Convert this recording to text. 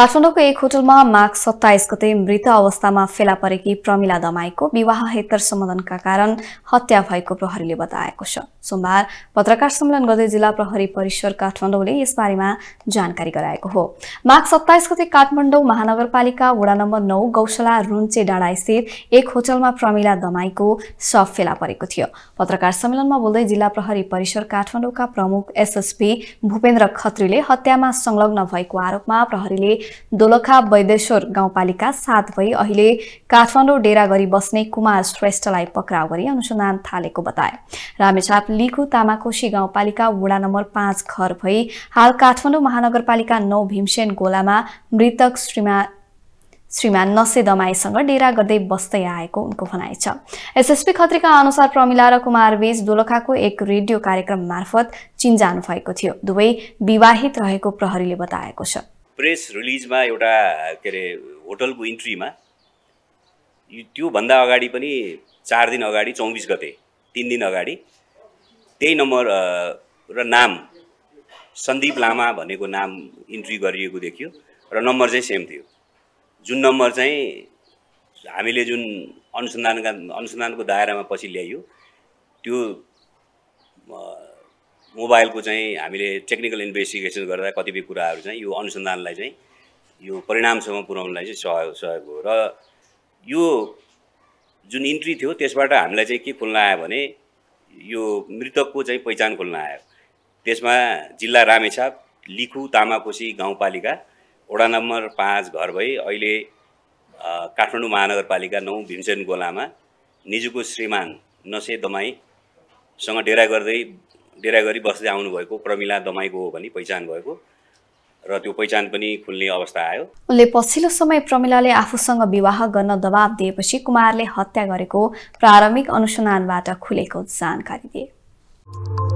काठमाडौँको एक होटलमा माघ सत्ताइस गते मृत अवस्थामा फेला परेकी प्रमिला दमाईको विवाह हेतर सम्बन्धनका कारण हत्या भएको प्रहरीले बताएको छ सोमबार पत्रकार सम्मेलन गर्दै जिल्ला प्रहरी परिसर काठमाडौँले यसबारेमा जानकारी गराएको हो माघ सत्ताइस गते काठमाडौँ महानगरपालिका वडा नम्बर नौ गौशाला रुन्चे डाँडास्थित एक होटलमा प्रमिला दमाईको शव फेला परेको थियो पत्रकार सम्मेलनमा बोल्दै जिल्ला प्रहरी परिसर काठमाडौँका प्रमुख एसएसपी भूपेन्द्र खत्रीले हत्यामा संलग्न भएको आरोपमा प्रहरीले दोलखा वैदेश्वर गाउँपालिका सात भई अहिले काठमाडौँ डेरा गरी बस्ने कुमार श्रेष्ठलाई पक्राउ गरी अनुसन्धान थालेको बताए रामेछाप लिखु तामाकोशी गाउँपालिका वडा नम्बर पाँच घर भई हाल काठमाडौँ महानगरपालिका नौ भीमसेन गोलामा मृतक श्रीमा श्रीमान नसे दमाईसँग डेरा गर्दै बस्दै आएको उनको भनाइ छ एसएसपी खत्रीका अनुसार प्रमिला र कुमार बीच दोलखाको एक रेडियो कार्यक्रम मार्फत चिन भएको थियो दुवै विवाहित रहेको प्रहरीले बताएको छ प्रेस रिलिजमा एउटा के अरे होटलको इन्ट्रीमा त्योभन्दा अगाडि पनि चार दिन अगाडि चौबिस गते तिन दिन अगाडि त्यही नम्बर र नाम सन्दीप लामा भनेको नाम इन्ट्री गरिएको देखियो र नम्बर चाहिँ सेम थियो जुन नम्बर चाहिँ हामीले जुन अनुसन्धानका अनुसन्धानको दायरामा पछि ल्याइयो त्यो मोबाइलको चाहिँ हामीले टेक्निकल इन्भेस्टिगेसन गर्दा कतिपय कुराहरू चाहिँ यो अनुसन्धानलाई चाहिँ यो परिणामसम्म पुर्याउनलाई चाहिँ सहयोग सहयोग हो र यो जुन इन्ट्री थियो त्यसबाट हामीलाई चाहिँ के खोल्न आयो भने यो मृतकको चाहिँ पहिचान खोल्न आयो त्यसमा जिल्ला रामेछाप लिखु तामाकोशी गाउँपालिका वडा नम्बर पाँच घर भई अहिले काठमाडौँ महानगरपालिका नौ भीमसेन गोलामा निजुको श्रीमान नसे दमाईसँग डेरा गर्दै डेरा गरी बस्दै आउनुभएको प्रमिला दमाईको हो भनी पहिचान भएको र त्यो पहिचान पनि खुल्ने अवस्था आयो उनले पछिल्लो समय प्रमिलाले आफूसँग विवाह गर्न दबाब दिएपछि कुमारले हत्या गरेको प्रारम्भिक अनुसन्धानबाट खुलेको जानकारी दिए